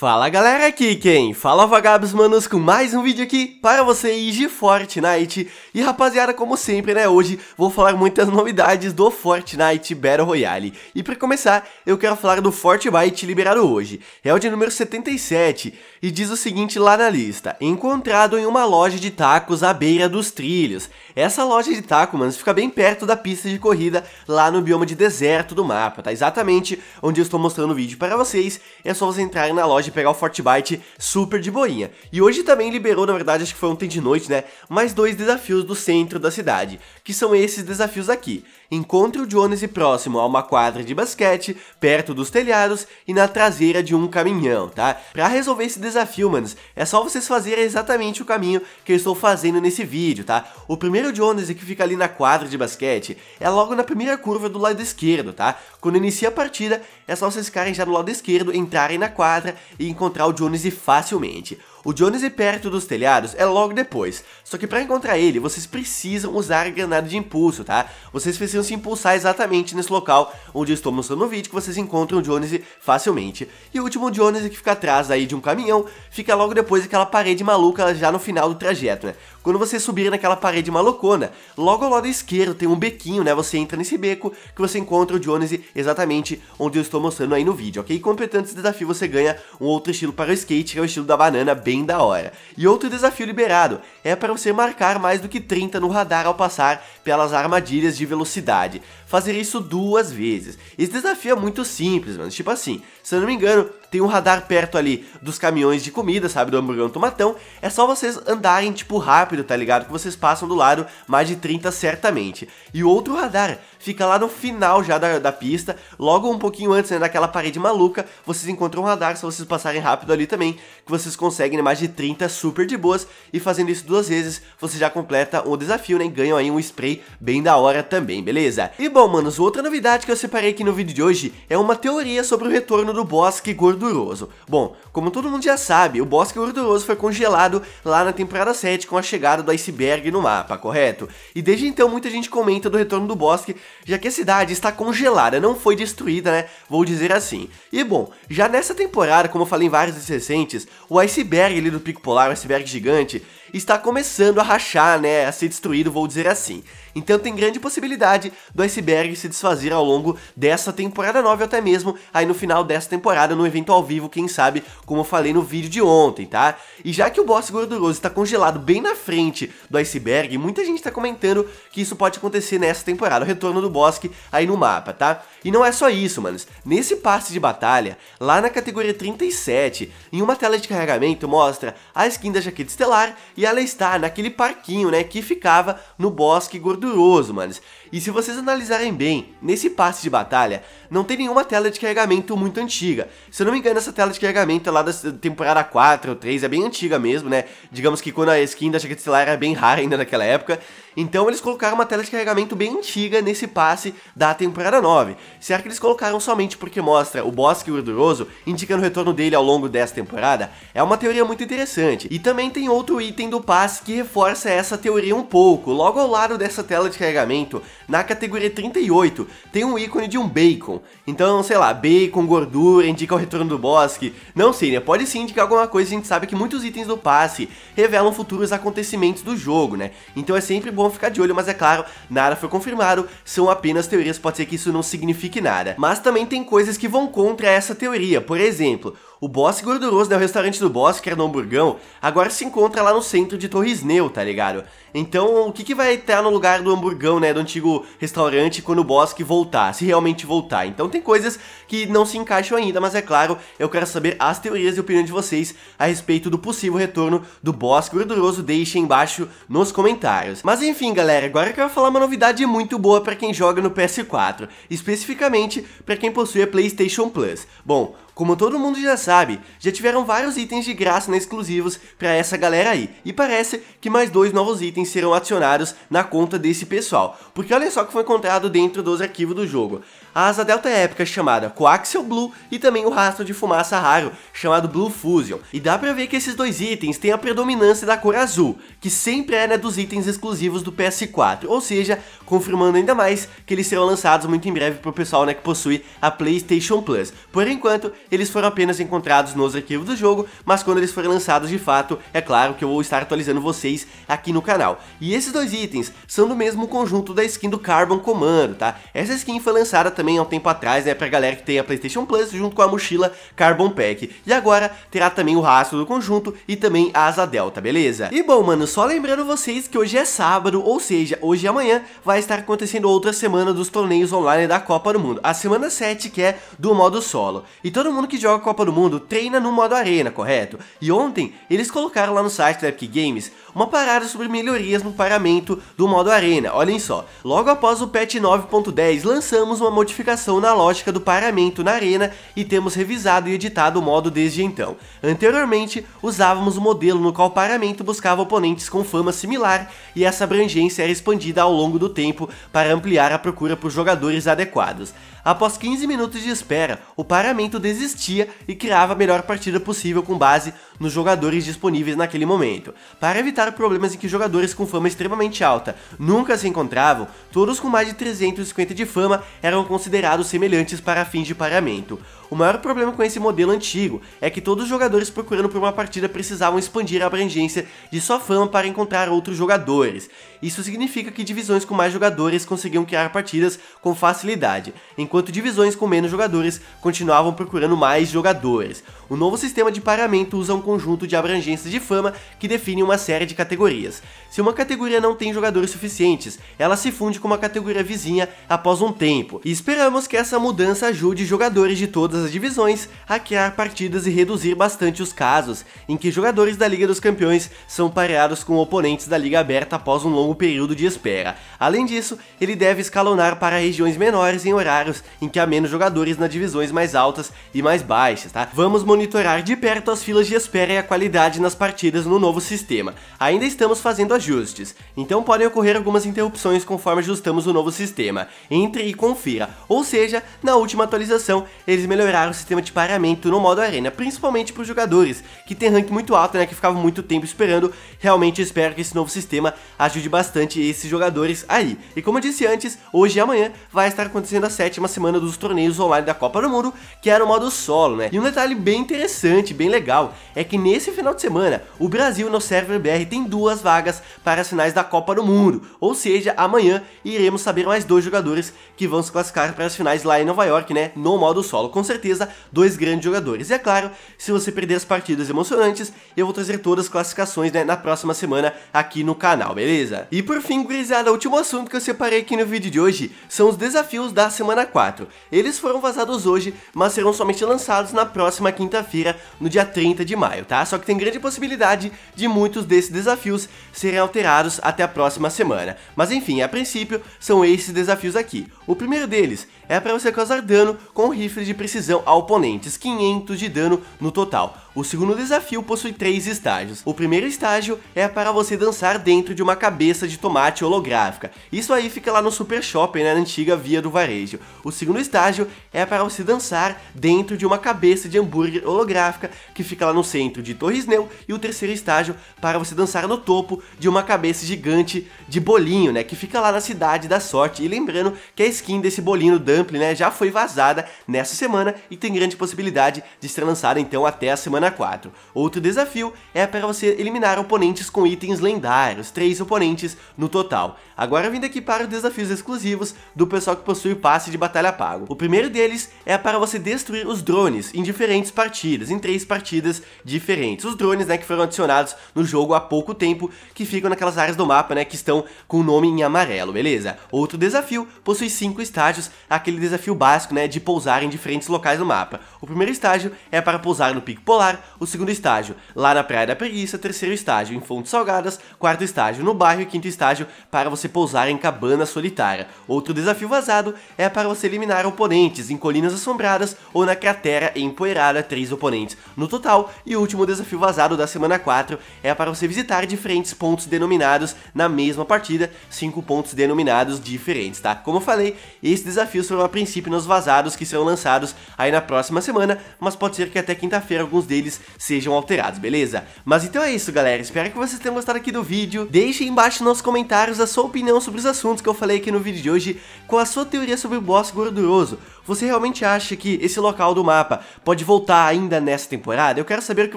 Fala galera, aqui quem? Fala vagabos manos com mais um vídeo aqui para vocês de Fortnite E rapaziada, como sempre né, hoje vou falar muitas novidades do Fortnite Battle Royale E para começar, eu quero falar do Fortnite liberado hoje É o de número 77 e diz o seguinte lá na lista Encontrado em uma loja de tacos à beira dos trilhos Essa loja de taco, mano, fica bem perto da pista de corrida lá no bioma de deserto do mapa Tá exatamente onde eu estou mostrando o vídeo para vocês É só você entrar na loja de pegar o Fortnite super de boinha. E hoje também liberou, na verdade, acho que foi ontem de noite, né? Mais dois desafios do centro da cidade, que são esses desafios aqui encontre o Jones próximo a uma quadra de basquete, perto dos telhados e na traseira de um caminhão, tá? Para resolver esse desafio, manos, é só vocês fazerem exatamente o caminho que eu estou fazendo nesse vídeo, tá? O primeiro Jones que fica ali na quadra de basquete é logo na primeira curva do lado esquerdo, tá? Quando inicia a partida, é só vocês ficarem já do lado esquerdo, entrarem na quadra e encontrar o Jones facilmente. O Jones ir perto dos telhados é logo depois, só que para encontrar ele, vocês precisam usar a granada de impulso, tá? Vocês precisam se impulsar exatamente nesse local onde eu estou mostrando no vídeo, que vocês encontram o Jones facilmente. E o último Jones que fica atrás aí de um caminhão, fica logo depois daquela parede maluca já no final do trajeto, né? Quando você subir naquela parede malucona, logo ao lado esquerdo tem um bequinho, né? Você entra nesse beco que você encontra o Jones exatamente onde eu estou mostrando aí no vídeo, ok? E completando esse desafio você ganha um outro estilo para o skate, que é o estilo da banana, bem bem da hora. E outro desafio liberado é para você marcar mais do que 30 no radar ao passar pelas armadilhas de velocidade. Fazer isso duas vezes. Esse desafio é muito simples, mano. Tipo assim, se eu não me engano, tem um radar perto ali dos caminhões de comida, sabe? Do do tomatão. É só vocês andarem, tipo, rápido, tá ligado? Que vocês passam do lado mais de 30 certamente. E outro radar fica lá no final já da, da pista, logo um pouquinho antes né, daquela parede maluca, vocês encontram um radar, se vocês passarem rápido ali também, que vocês conseguem né, mais de 30 super de boas, e fazendo isso duas vezes, você já completa o desafio, né, e ganham aí um spray bem da hora também, beleza? E bom, manos, outra novidade que eu separei aqui no vídeo de hoje é uma teoria sobre o retorno do bosque gorduroso. Bom, como todo mundo já sabe, o bosque gorduroso foi congelado lá na temporada 7 com a chegada do iceberg no mapa, correto? E desde então muita gente comenta do retorno do bosque, já que a cidade está congelada, não foi destruída, né? Vou dizer assim. E bom, já nessa temporada, como eu falei em vários recentes, o iceberg ali do Pico Polar, o iceberg gigante, está começando a rachar, né, a ser destruído, vou dizer assim. Então tem grande possibilidade do iceberg se desfazer ao longo dessa temporada 9 até mesmo aí no final dessa temporada no evento ao vivo, quem sabe, como eu falei no vídeo de ontem, tá? E já que o boss gorduroso está congelado bem na frente do iceberg, muita gente está comentando que isso pode acontecer nessa temporada, o retorno do bosque aí no mapa, tá? E não é só isso, manos. Nesse passe de batalha, lá na categoria 37, em uma tela de carregamento mostra a skin da jaqueta estelar e ela está naquele parquinho, né, que ficava no bosque gorduroso, manes. E se vocês analisarem bem, nesse passe de batalha, não tem nenhuma tela de carregamento muito antiga. Se eu não me engano, essa tela de carregamento é lá da temporada 4 ou 3, é bem antiga mesmo, né? Digamos que quando a skin da jaqueta estelar era bem rara ainda naquela época. Então eles colocaram uma tela de carregamento bem antiga nesse passe da temporada 9. Será é que eles colocaram somente porque mostra o bosque gorduroso, indicando o retorno dele ao longo dessa temporada? É uma teoria muito interessante. E também tem outro item do passe que reforça essa teoria um pouco. Logo ao lado dessa tela de carregamento, na categoria 38 tem um ícone de um bacon. Então, sei lá, bacon, gordura, indica o retorno do bosque. Não sei, né? Pode sim indicar alguma coisa, a gente sabe que muitos itens do passe revelam futuros acontecimentos do jogo, né? Então é sempre bom ficar de olho, mas é claro, nada foi confirmado, são apenas teorias, pode ser que isso não signifique nada. Mas também tem coisas que vão contra essa teoria, por exemplo, o Boss gorduroso, né? O restaurante do Boss, que era no Hamburgão, agora se encontra lá no centro de Neu, tá ligado? Então, o que, que vai estar no lugar do Hamburgão, né? Do antigo restaurante quando o Bosque voltar, se realmente voltar. Então, tem coisas que não se encaixam ainda, mas é claro, eu quero saber as teorias e opiniões de vocês a respeito do possível retorno do Bosque gorduroso. Deixem embaixo nos comentários. Mas enfim, galera, agora eu quero falar uma novidade muito boa para quem joga no PS4, especificamente para quem possui a PlayStation Plus. Bom, como todo mundo já sabe, já tiveram vários itens de graça né, exclusivos para essa galera aí, e parece que mais dois novos itens serão adicionados na conta desse pessoal, porque olha só o que foi encontrado dentro dos arquivos do jogo. A asa delta é épica chamada Coaxial Blue e também o rastro de fumaça raro chamado Blue Fusion. E dá pra ver que esses dois itens têm a predominância da cor azul, que sempre é né, dos itens exclusivos do PS4, ou seja, confirmando ainda mais que eles serão lançados muito em breve pro pessoal né, que possui a PlayStation Plus. Por enquanto, eles foram apenas encontrados nos arquivos do jogo, mas quando eles forem lançados de fato, é claro que eu vou estar atualizando vocês aqui no canal. E esses dois itens são do mesmo conjunto da skin do Carbon Commando, tá? Essa skin foi lançada também há um tempo atrás, né, pra galera que tem a PlayStation Plus, junto com a mochila Carbon Pack. E agora terá também o rastro do conjunto e também a asa delta, beleza? E bom, mano, só lembrando vocês que hoje é sábado, ou seja, hoje e amanhã vai estar acontecendo outra semana dos torneios online da Copa do Mundo. A semana 7 que é do modo solo. E todo mundo que joga Copa do Mundo treina no modo arena, correto? E ontem eles colocaram lá no site da Epic Games uma parada sobre melhorias no paramento do modo arena. Olhem só, logo após o patch 9.10 lançamos uma modificação modificação na lógica do paramento na arena e temos revisado e editado o modo desde então. Anteriormente, usávamos o um modelo no qual o paramento buscava oponentes com fama similar e essa abrangência era expandida ao longo do tempo para ampliar a procura por jogadores adequados. Após 15 minutos de espera, o paramento desistia e criava a melhor partida possível com base nos jogadores disponíveis naquele momento. Para evitar problemas em que jogadores com fama extremamente alta nunca se encontravam, todos com mais de 350 de fama eram considerados semelhantes para fins de pareamento. O maior problema com esse modelo antigo é que todos os jogadores procurando por uma partida precisavam expandir a abrangência de sua fama para encontrar outros jogadores. Isso significa que divisões com mais jogadores conseguiam criar partidas com facilidade, enquanto divisões com menos jogadores continuavam procurando mais jogadores. O novo sistema de paramento usa um conjunto de abrangências de fama que define uma série de categorias. Se uma categoria não tem jogadores suficientes, ela se funde com uma categoria vizinha após um tempo, e esperamos que essa mudança ajude jogadores de todas as divisões a criar partidas e reduzir bastante os casos em que jogadores da Liga dos Campeões são pareados com oponentes da Liga Aberta após um longo período de espera. Além disso, ele deve escalonar para regiões menores em horários em que há menos jogadores nas divisões mais altas e mais baixas, tá? Vamos monitorar monitorar de perto as filas de espera e a qualidade nas partidas no novo sistema. Ainda estamos fazendo ajustes, então podem ocorrer algumas interrupções conforme ajustamos o novo sistema. Entre e confira. Ou seja, na última atualização, eles melhoraram o sistema de paramento no modo arena, principalmente para os jogadores que tem rank muito alto, né, que ficavam muito tempo esperando. Realmente espero que esse novo sistema ajude bastante esses jogadores aí. E como eu disse antes, hoje e amanhã vai estar acontecendo a sétima semana dos torneios online da Copa do Mundo, que era é o modo solo, né? E um detalhe bem interessante, bem legal, é que nesse final de semana, o Brasil no server BR tem duas vagas para as finais da Copa do Mundo, ou seja, amanhã iremos saber mais dois jogadores que vão se classificar para as finais lá em Nova York, né, no modo solo, com certeza, dois grandes jogadores. E é claro, se você perder as partidas emocionantes, eu vou trazer todas as classificações, né, na próxima semana aqui no canal, beleza? E por fim, gurizada, o último assunto que eu separei aqui no vídeo de hoje são os desafios da semana 4. Eles foram vazados hoje, mas serão somente lançados na próxima quinta feira no dia 30 de maio, tá? Só que tem grande possibilidade de muitos desses desafios serem alterados até a próxima semana. Mas enfim, a princípio, são esses desafios aqui. O primeiro deles é para você causar dano com rifle de precisão a oponentes, 500 de dano no total. O segundo desafio possui três estágios. O primeiro estágio é para você dançar dentro de uma cabeça de tomate holográfica. Isso aí fica lá no Super Shopping, né, na antiga Via do Varejo. O segundo estágio é para você dançar dentro de uma cabeça de hambúrguer holográfica que fica lá no centro de Torres Neu. E o terceiro estágio para você dançar no topo de uma cabeça gigante de bolinho, né, que fica lá na Cidade da Sorte. E lembrando que a skin desse bolinho Dumpling, né, já foi vazada nessa semana e tem grande possibilidade de ser lançada então até a semana semana 4. Outro desafio é para você eliminar oponentes com itens lendários, 3 oponentes no total. Agora vindo aqui para os desafios exclusivos do pessoal que possui o passe de batalha pago. O primeiro deles é para você destruir os drones em diferentes partidas, em três partidas diferentes. Os drones né, que foram adicionados no jogo há pouco tempo, que ficam naquelas áreas do mapa né, que estão com o nome em amarelo, beleza? Outro desafio possui cinco estágios, aquele desafio básico né, de pousar em diferentes locais do mapa. O primeiro estágio é para pousar no Pico Polar, Mar, o segundo estágio lá na Praia da Preguiça, terceiro estágio em Fontes Salgadas, quarto estágio no bairro e quinto estágio para você pousar em cabana solitária. Outro desafio vazado é para você eliminar oponentes em colinas assombradas ou na cratera empoeirada, três oponentes no total. E o último desafio vazado da semana 4 é para você visitar diferentes pontos denominados na mesma partida, cinco pontos denominados diferentes, tá? Como eu falei, esses desafios foram a princípio nos vazados que serão lançados aí na próxima semana, mas pode ser que até quinta-feira alguns deles deles sejam alterados, beleza? Mas então é isso, galera. Espero que vocês tenham gostado aqui do vídeo. Deixem embaixo nos comentários a sua opinião sobre os assuntos que eu falei aqui no vídeo de hoje com a sua teoria sobre o boss gorduroso. Você realmente acha que esse local do mapa pode voltar ainda nessa temporada? Eu quero saber o que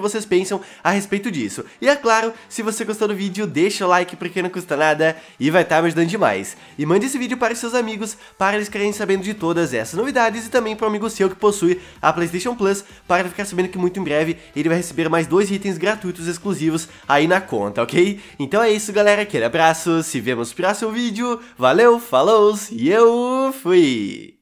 vocês pensam a respeito disso. E é claro, se você gostou do vídeo, deixa o like porque não custa nada e vai estar tá me ajudando demais. E mande esse vídeo para os seus amigos para eles querem sabendo de todas essas novidades e também para um amigo seu que possui a PlayStation Plus para ele ficar sabendo que muito em breve ele vai receber mais dois itens gratuitos exclusivos aí na conta, ok? Então é isso, galera. Aquele abraço, se vemos no próximo vídeo. Valeu, falou e eu fui!